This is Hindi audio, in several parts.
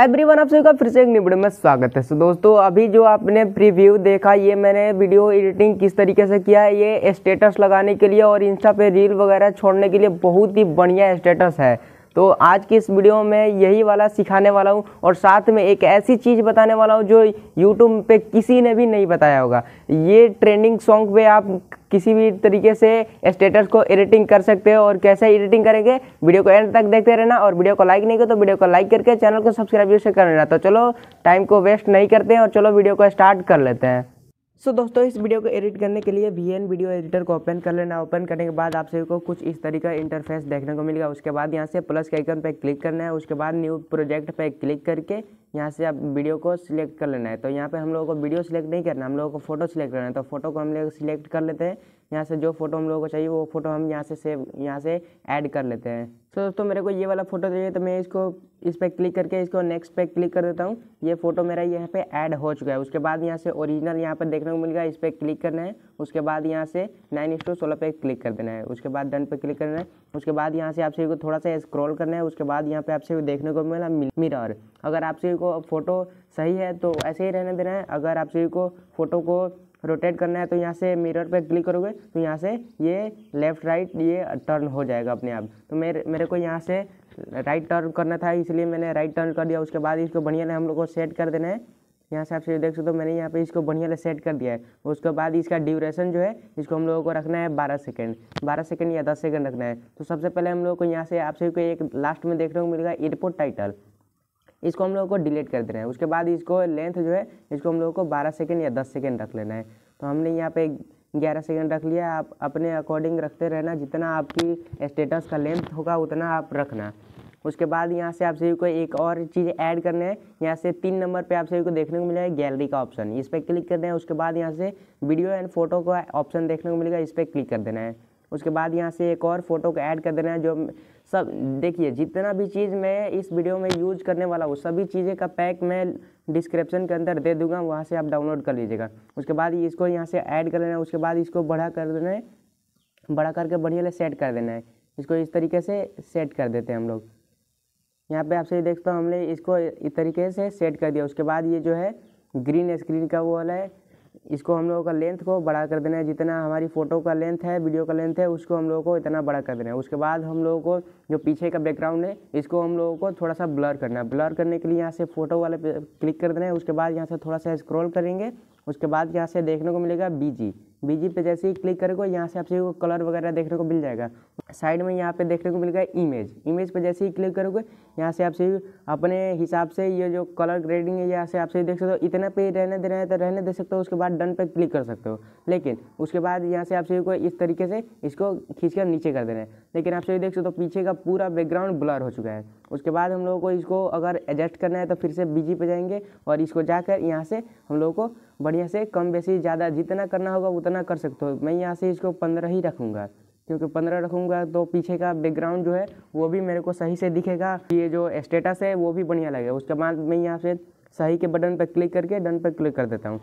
एवरी आप सभी का फिर से एक वीडियो में स्वागत है सो दोस्तों अभी जो आपने प्रीव्यू देखा ये मैंने वीडियो एडिटिंग किस तरीके से किया है ये स्टेटस लगाने के लिए और इंस्टा पे रील वगैरह छोड़ने के लिए बहुत ही बढ़िया स्टेटस है तो आज की इस वीडियो में यही वाला सिखाने वाला हूँ और साथ में एक ऐसी चीज़ बताने वाला हूँ जो यूट्यूब पे किसी ने भी नहीं बताया होगा ये ट्रेंडिंग सॉन्ग पे आप किसी भी तरीके से स्टेटस को एडिटिंग कर सकते हो और कैसे एडिटिंग करेंगे वीडियो को एंड तक देखते रहना और वीडियो को लाइक नहीं करो तो वीडियो को लाइक करके चैनल को सब्सक्राइब जरूर कर लेना तो चलो टाइम को वेस्ट नहीं करते हैं और चलो वीडियो को स्टार्ट कर लेते हैं सो so, दोस्तों इस वीडियो को एडिट करने के लिए वी एन वीडियो एडिटर को ओपन कर लेना ओपन करने के बाद आप सभी को कुछ इस तरीके का इंटरफेस देखने को मिलेगा उसके बाद यहाँ से प्लस के आइकन पर क्लिक करना है उसके बाद न्यू प्रोजेक्ट पर क्लिक करके यहाँ से आप वीडियो को सिलेक्ट कर लेना है तो यहाँ पे हम लोगों को वीडियो सिलेक्ट नहीं करना हम लोगों को फोटो सिलेक्ट करना है तो फोटो को हम लोग सिलेक्ट कर लेते हैं यहाँ से जो फोटो हम लोगों को चाहिए वो फोटो हम यहाँ से सेव यहाँ से ऐड कर लेते हैं सो so, दोस्तों मेरे को ये वाला फोटो चाहिए तो मैं इसको इस पर क्लिक करके इसको नेक्स्ट पे क्लिक कर देता हूँ ये फोटो मेरा यहाँ पे ऐड हो चुका है उसके बाद यहाँ से ओरिजिनल यहाँ पर देखने को मिल गया इस पर क्लिक करना है उसके बाद यहाँ से नाइन इंस टू सोलह पे क्लिक कर देना है उसके बाद डन पे क्लिक करना है उसके बाद यहाँ से आप सभी को थोड़ा सा स्क्रॉल करना है उसके बाद यहाँ पर आप सभी देखने को मिला मिरर अगर आप सभी को फोटो सही है तो ऐसे ही रहने देना है अगर आप सभी को फोटो को रोटेट करना है तो यहाँ से मिरर पे क्लिक करोगे तो यहाँ से ये लेफ़्ट राइट ये टर्न हो जाएगा अपने आप तो मेरे मेरे को यहाँ से राइट टर्न करना था इसलिए मैंने राइट टर्न कर दिया उसके बाद इसको बढ़िया ने हम लोग को सेट कर देना है यहाँ से आप सीधे देख सकते हो तो मैंने यहाँ पे इसको बढ़िया से सेट कर दिया है उसके बाद इसका ड्यूरेशन जो है इसको हम लोगों को रखना है बारह सेकेंड बारह सेकेंड या दस सेकेंड रखना है तो सबसे पहले हम लोग को यहाँ से आप सभी को एक लास्ट में देखने को मिलेगा एयरपोर्ट टाइटल इसको हम लोगों को डिलीट कर देना है उसके बाद इसको लेंथ जो है इसको हम लोगों को बारह सेकेंड या दस सेकेंड रख लेना है तो हमने यहाँ पे ग्यारह सेकेंड रख लिया आप अपने अकॉर्डिंग रखते रहना जितना आपकी स्टेटस का लेंथ होगा उतना आप रखना उसके बाद यहाँ से आप सभी को एक और चीज़ ऐड करना है यहाँ से तीन नंबर पे आप सभी को देखने को मिलेगा गैलरी का ऑप्शन इस पर क्लिक कर देना है उसके बाद यहाँ से वीडियो एंड फोटो का ऑप्शन देखने को मिलेगा इस पर क्लिक कर देना है उसके बाद यहाँ से एक और फ़ोटो को ऐड कर देना है जो सब देखिए जितना भी चीज़ मैं इस वीडियो में यूज करने वाला हूँ सभी चीज़ें का पैक मैं डिस्क्रिप्शन के अंदर दे दूंगा वहाँ से आप डाउनलोड कर लीजिएगा उसके बाद इसको यहाँ से ऐड कर लेना है उसके बाद इसको बढ़ा कर देना है बढ़ा करके बढ़िया सेट कर देना है इसको इस तरीके से सेट कर देते हैं हम लोग यहाँ पे आपसे देखता देखते हो हमने इसको इस तरीके से सेट कर दिया उसके बाद ये जो है ग्रीन स्क्रीन का वो वाला है इसको हम लोगों का लेंथ को बड़ा कर देना है जितना हमारी फ़ोटो का लेंथ है वीडियो का लेंथ है उसको हम लोगों को इतना बड़ा कर देना है उसके बाद हम लोगों को जो पीछे का बैकग्राउंड है इसको हम लोगों को थोड़ा सा ब्लर करना है ब्लर करने के लिए यहाँ से फ़ोटो वाले क्लिक कर देना है उसके बाद यहाँ से थोड़ा सा स्क्रॉल करेंगे उसके बाद यहाँ से देखने को मिलेगा बी बीजी पे जैसे ही क्लिक करोगे यहाँ से आप सभी को कलर वगैरह देखने को मिल जाएगा साइड में यहाँ पे देखने को मिल गया इमेज इमेज पे जैसे ही क्लिक करोगे यहाँ से आप सभी अपने हिसाब से ये जो कलर ग्रेडिंग है यहाँ से आप सभी देख सकते हो इतना पे रहने दे रहे हैं तो रहने दे सकते हो उसके बाद डन पे क्लिक कर सकते हो लेकिन उसके बाद यहाँ से आप सभी को इस तरीके से इसको खींच कर नीचे कर दे रहे हैं लेकिन आप सभी देख सकते हो पीछे का पूरा बैकग्राउंड ब्लर हो चुका है उसके बाद हम लोगों को इसको अगर एडजस्ट करना है तो फिर से बीजी पे जाएंगे और इसको जाकर यहाँ से हम लोगों को बढ़िया से कम बेसी ज़्यादा जितना करना होगा उतना कर सकते हो मैं यहाँ से इसको पंद्रह ही रखूँगा क्योंकि पंद्रह रखूँगा तो पीछे का बैकग्राउंड जो है वो भी मेरे को सही से दिखेगा ये जो स्टेटस है वो भी बढ़िया लगेगा उसके बाद मैं यहाँ से सही के बटन पर क्लिक करके डन पर क्लिक कर देता हूँ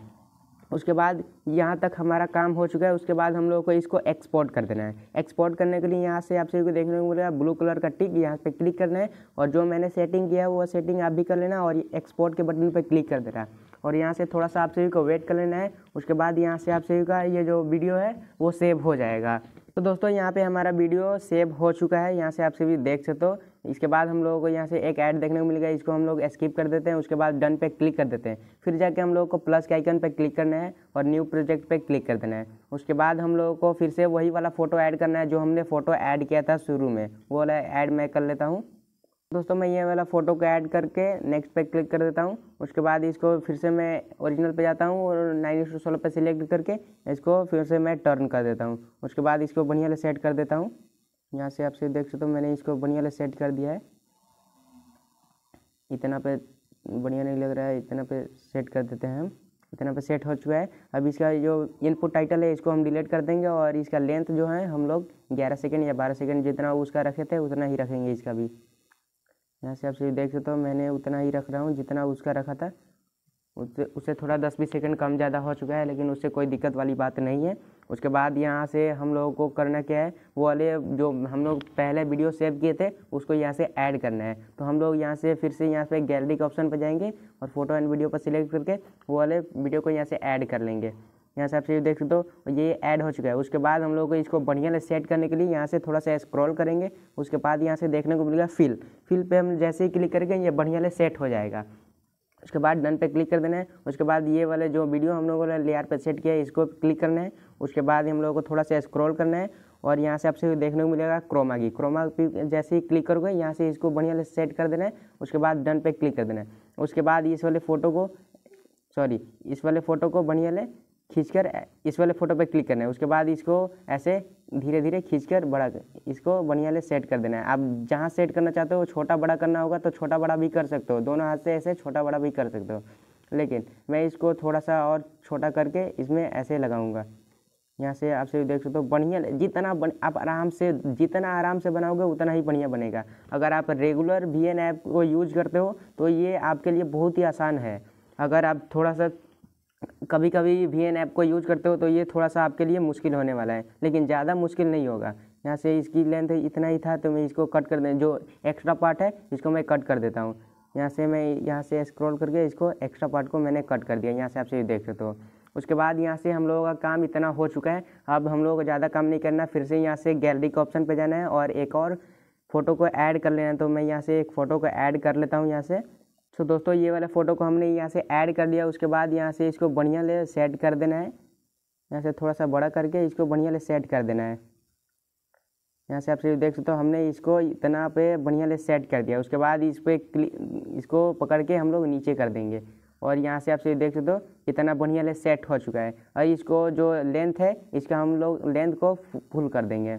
उसके बाद यहाँ तक हमारा काम हो चुका है उसके बाद हम लोग को इसको एक्सपोर्ट कर देना है एक्सपोर्ट करने के लिए यहाँ से आप सभी को देखने को मिलेगा ब्लू कलर का टिक यहाँ पे क्लिक करना है और जो मैंने सेटिंग किया है वो सेटिंग आप भी कर लेना और एक्सपोर्ट के बटन पर क्लिक कर देना है और यहाँ से थोड़ा सा आप सभी को वेट कर लेना है उसके बाद यहाँ से आप सभी का ये जो वीडियो है वो सेव हो जाएगा तो दोस्तों यहाँ पर हमारा वीडियो सेव हो चुका है यहाँ से आप सभी देख सकते हो इसके बाद हम लोगों को यहाँ से एक ऐड देखने को मिल गया इसको हम लोग स्किप कर देते हैं उसके बाद डन पे क्लिक कर देते हैं फिर जाके हम लोगों को प्लस के आइकन पे क्लिक करना है और न्यू प्रोजेक्ट पे क्लिक कर देना है उसके बाद हम लोगों को फिर से वही वाला फ़ोटो ऐड करना है जो हमने फ़ोटो ऐड किया था शुरू में वो वाला ऐड मैं कर लेता हूँ दोस्तों मैं ये वाला फ़ोटो को ऐड करके नेक्स्ट पे क्लिक कर देता हूँ उसके बाद इसको फिर से मैं ओरिजिनल पे जाता हूँ और नाइन सोलह पर सिलेक्ट करके इसको फिर से मैं टर्न कर देता हूँ उसके बाद इसको बढ़िया सेट कर देता हूँ यहाँ से आपसे देख सकते हो मैंने इसको बढ़िया से सेट कर दिया है इतना पे बढ़िया नहीं लग रहा है इतना पे सेट कर देते हैं हम इतना पे सेट हो चुका है अब इसका जो इनपुट टाइटल है इसको हम डिलीट कर देंगे और इसका लेंथ जो है हम लोग ग्यारह सेकेंड या बारह सेकेंड जितना उसका रखे थे उतना ही रखेंगे इसका भी यहाँ से आप देख सकते हो मैंने उतना ही रख रहा हूँ जितना उसका रखा था उससे थोड़ा दस बीस सेकंड कम ज़्यादा हो चुका है लेकिन उससे कोई दिक्कत वाली बात नहीं है उसके बाद यहाँ से हम लोगों को करना क्या है वो वाले जो हम लोग पहले वीडियो सेव किए थे उसको यहाँ से ऐड करना है तो हम लोग यहाँ से फिर से यहाँ पे गैलरी के ऑप्शन पर जाएंगे और फोटो एंड वीडियो पर सिलेक्ट करके वो वाले वीडियो को यहाँ से ऐड कर लेंगे यहाँ से आप सिर्फ देख सकते हो ये ऐड हो चुका है उसके बाद हम लोग को इसको बढ़िया से सेट करने के लिए यहाँ से थोड़ा सा स्क्रॉल करेंगे उसके बाद यहाँ से देखने को मिलेगा फिल फिल पे हम जैसे ही क्लिक करेंगे ये बढ़िया से सेट हो जाएगा उसके बाद डन पे क्लिक कर देना है उसके बाद ये वाले जो वीडियो हम लोगों ने लेयर पे सेट किया है इसको क्लिक करना है उसके बाद हम लोगों को थोड़ा सा स्क्रॉल करना है और यहाँ से आपसे देखने को मिलेगा क्रोमा की क्रोमा जैसे ही क्लिक करोगे यहाँ से इसको बढ़िया सेट कर देना है उसके बाद डन पे क्लिक कर देना है उसके बाद इस वाले फ़ोटो को सॉरी इस वाले फ़ोटो को बढ़िया ले खींचकर इस वाले फ़ोटो पर क्लिक करना है उसके बाद इसको ऐसे धीरे धीरे खींचकर बड़ा इसको बढ़िया ले सेट कर देना है आप जहाँ सेट करना चाहते हो छोटा बड़ा करना होगा तो छोटा बड़ा भी कर सकते हो दोनों हाथ से ऐसे छोटा बड़ा भी कर सकते हो लेकिन मैं इसको थोड़ा सा और छोटा करके इसमें ऐसे लगाऊँगा यहाँ से आप सभी देख सकते हो बढ़िया जितना बन, आप आराम से जितना आराम से बनाओगे उतना ही बढ़िया बनेगा अगर आप रेगुलर वी ऐप को यूज करते हो तो ये आपके लिए बहुत ही आसान है अगर आप थोड़ा सा कभी कभी वी एन ऐप को यूज करते हो तो ये थोड़ा सा आपके लिए मुश्किल होने वाला है लेकिन ज़्यादा मुश्किल नहीं होगा यहाँ से इसकी लेंथ इतना ही था तो मैं इसको कट कर दे जो एक्स्ट्रा पार्ट है इसको मैं कट कर देता हूँ यहाँ से मैं यहाँ से स्क्रॉल करके इसको एक्स्ट्रा पार्ट को मैंने कट कर दिया यहाँ से आपसे देख सकते हो उसके बाद यहाँ से हम लोगों का काम इतना हो चुका है अब हम लोगों को ज़्यादा काम नहीं करना फिर से यहाँ से गैलरी के ऑप्शन पर जाना है और एक और फ़ोटो को ऐड कर लेना है तो मैं यहाँ से एक फ़ोटो को ऐड कर लेता हूँ यहाँ से सो दोस्तों ये वाला फ़ोटो को हमने यहाँ से ऐड कर लिया उसके बाद यहाँ से इसको बढ़िया ले सेट कर देना है यहाँ से थोड़ा सा बड़ा करके इसको बढ़िया ले सेट कर देना है यहाँ से आप सिर्फ देख सकते हो हमने इसको इतना पे बढ़िया ले सेट कर दिया उसके बाद इस पर इसको पकड़ के हम लोग नीचे कर देंगे और यहाँ से आप सिर्फ देख सकते हो इतना बढ़िया ले सेट हो चुका है और इसको जो लेंथ है इसका हम लोग लेंथ को फुल कर देंगे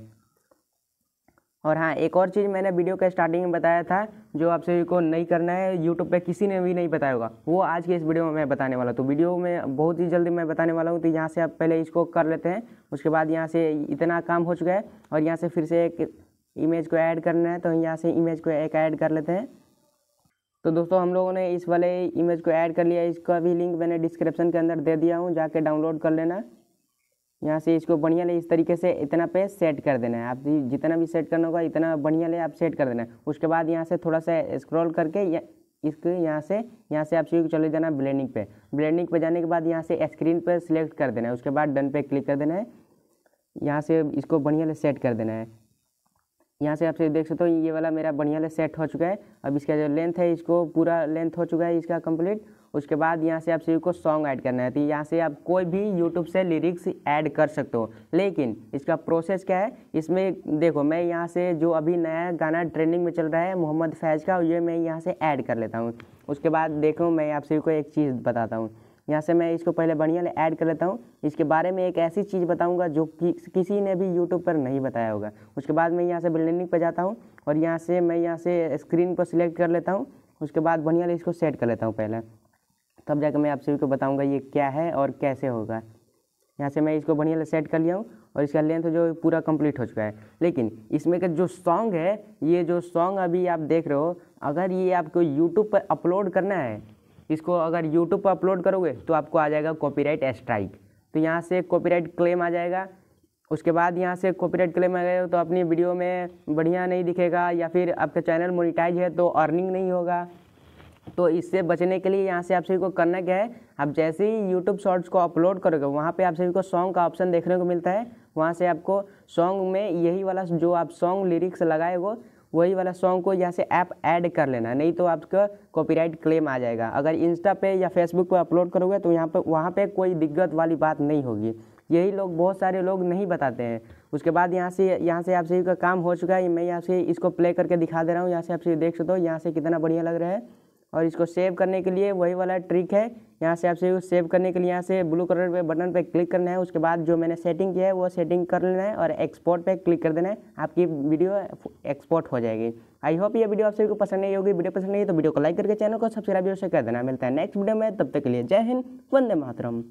और हाँ एक और चीज़ मैंने वीडियो के स्टार्टिंग में बताया था जो आप सभी को नहीं करना है यूट्यूब पे किसी ने भी नहीं बताया होगा वो आज के इस वीडियो में मैं बताने वाला तो वीडियो में बहुत ही जल्दी मैं बताने वाला हूँ तो यहाँ से आप पहले इसको कर लेते हैं उसके बाद यहाँ से इतना काम हो चुका है और यहाँ से फिर से एक इमेज को ऐड करना है तो यहाँ से इमेज को एक ऐड कर लेते हैं तो दोस्तों हम लोगों ने इस वाले इमेज को ऐड कर लिया इसका भी लिंक मैंने डिस्क्रिप्शन के अंदर दे दिया हूँ जाके डाउनलोड कर लेना यहाँ से इसको बढ़िया ले इस तरीके से इतना पे सेट कर देना है आप जितना भी सेट करना होगा इतना बढ़िया ले आप सेट कर देना है उसके बाद यहाँ से थोड़ा सा स्क्रॉल करके या इसको यहाँ से यहाँ से आप को चले जाना ब्लेंडिंग पे ब्लेंडिंग पे जाने के बाद यहाँ से स्क्रीन पर सिलेक्ट कर देना है उसके बाद डन पे क्लिक कर देना है यहाँ से इसको बढ़िया ले सेट कर देना है यहाँ से आप सभी देख सकते हो ये वाला मेरा बढ़िया ले सेट हो चुका है अब इसका जो लेंथ है इसको पूरा लेंथ हो चुका है इसका कम्प्लीट उसके बाद यहाँ से आप सभी को सॉन्ग ऐड करना है तो यहाँ से आप कोई भी यूट्यूब से लिरिक्स ऐड कर सकते हो लेकिन इसका प्रोसेस क्या है इसमें देखो मैं यहाँ से जो अभी नया गाना ट्रेंडिंग में चल रहा है मोहम्मद फैज़ का ये मैं यहाँ से ऐड कर लेता हूँ उसके बाद देखो मैं आप सभी को एक चीज़ बताता हूँ यहाँ से मैं इसको पहले बढ़िया ऐड कर लेता हूँ इसके बारे में एक ऐसी चीज़ बताऊँगा जो कि, किसी ने भी यूट्यूब पर नहीं बताया होगा उसके बाद मैं यहाँ से बिल्डिंग पर जाता हूँ और यहाँ से मैं यहाँ से स्क्रीन पर सिलेक्ट कर लेता हूँ उसके बाद बढ़िया इसको सेट कर लेता हूँ पहले तब जाकर मैं आप सभी को बताऊँगा ये क्या है और कैसे होगा यहाँ से मैं इसको बढ़िया सेट कर लिया हूँ और इसका लेंथ जो पूरा कंप्लीट हो चुका है लेकिन इसमें का जो सॉन्ग है ये जो सॉन्ग अभी आप देख रहे हो अगर ये आपको यूट्यूब पर अपलोड करना है इसको अगर यूट्यूब पर अपलोड करोगे तो आपको आ जाएगा कॉपी स्ट्राइक तो यहाँ से कॉपी क्लेम आ जाएगा उसके बाद यहाँ से कॉपीराइट क्लेम आ जाएगा तो अपनी वीडियो में बढ़िया नहीं दिखेगा या फिर आपका चैनल मोनिटाइज है तो अर्निंग नहीं होगा तो इससे बचने के लिए यहाँ से आप सभी को करना क्या है आप जैसे ही यूट्यूब शॉर्ट्स को अपलोड करोगे वहाँ पे आप सभी को सॉन्ग का ऑप्शन देखने को मिलता है वहाँ से आपको सॉन्ग में यही वाला जो आप सॉन्ग लिरिक्स लगाए हो वही वाला सॉन्ग को यहाँ से ऐप ऐड कर लेना नहीं तो आपका कॉपीराइट क्लेम आ जाएगा अगर इंस्टा पे या फेसबुक पे अपलोड करोगे तो यहाँ पे वहाँ पे कोई दिक्कत वाली बात नहीं होगी यही लोग बहुत सारे लोग नहीं बताते हैं उसके बाद यहाँ से यहाँ से आप सभी का काम हो चुका है मैं यहाँ से इसको प्ले करके दिखा दे रहा हूँ यहाँ से आप सभी देख सकते हो यहाँ से कितना बढ़िया लग रहा है और इसको सेव करने के लिए वही वाला ट्रिक है यहाँ से आपसे सेव करने के लिए यहाँ से ब्लू कलर पे बटन पे क्लिक करना है उसके बाद जो मैंने सेटिंग की है वो सेटिंग कर लेना है और एक्सपोर्ट पे क्लिक कर देना है आपकी वीडियो एक्सपोर्ट हो जाएगी आई होप ये वीडियो आप सभी को पसंद नहीं होगी वीडियो पसंद नहीं तो वीडियो को लाइक करके चैनल को सब्सक्राइब जरूर से कर देना मिलता है नेक्स्ट वीडियो में तब तक के लिए जय हिंद वंदे मातरम